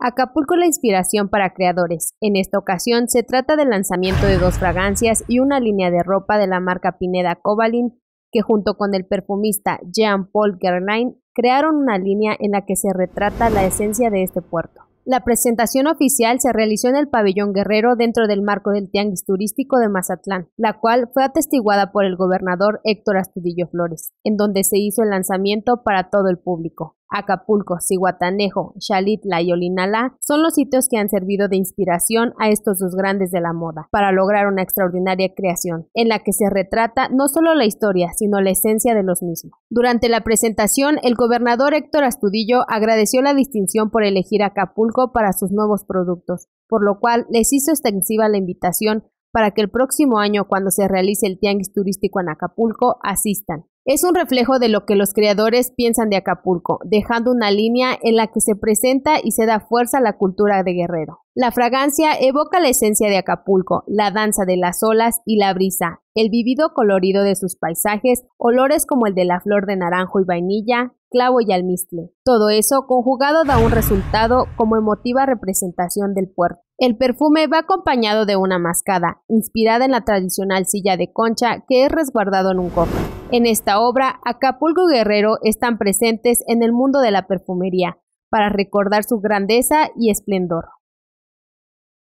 Acapulco la inspiración para creadores. En esta ocasión se trata del lanzamiento de dos fragancias y una línea de ropa de la marca Pineda Cobalin, que junto con el perfumista Jean-Paul Guerlain crearon una línea en la que se retrata la esencia de este puerto. La presentación oficial se realizó en el pabellón guerrero dentro del marco del Tianguis Turístico de Mazatlán, la cual fue atestiguada por el gobernador Héctor Astudillo Flores, en donde se hizo el lanzamiento para todo el público. Acapulco, Cihuatanejo, Xalitla y Olinalá son los sitios que han servido de inspiración a estos dos grandes de la moda para lograr una extraordinaria creación, en la que se retrata no solo la historia, sino la esencia de los mismos. Durante la presentación, el gobernador Héctor Astudillo agradeció la distinción por elegir Acapulco para sus nuevos productos, por lo cual les hizo extensiva la invitación para que el próximo año, cuando se realice el Tianguis Turístico en Acapulco, asistan es un reflejo de lo que los creadores piensan de Acapulco, dejando una línea en la que se presenta y se da fuerza a la cultura de Guerrero. La fragancia evoca la esencia de Acapulco, la danza de las olas y la brisa, el vivido colorido de sus paisajes, olores como el de la flor de naranjo y vainilla, clavo y almizcle. Todo eso conjugado da un resultado como emotiva representación del puerto. El perfume va acompañado de una mascada, inspirada en la tradicional silla de concha que es resguardado en un cofre. En esta obra, Acapulco y Guerrero están presentes en el mundo de la perfumería, para recordar su grandeza y esplendor.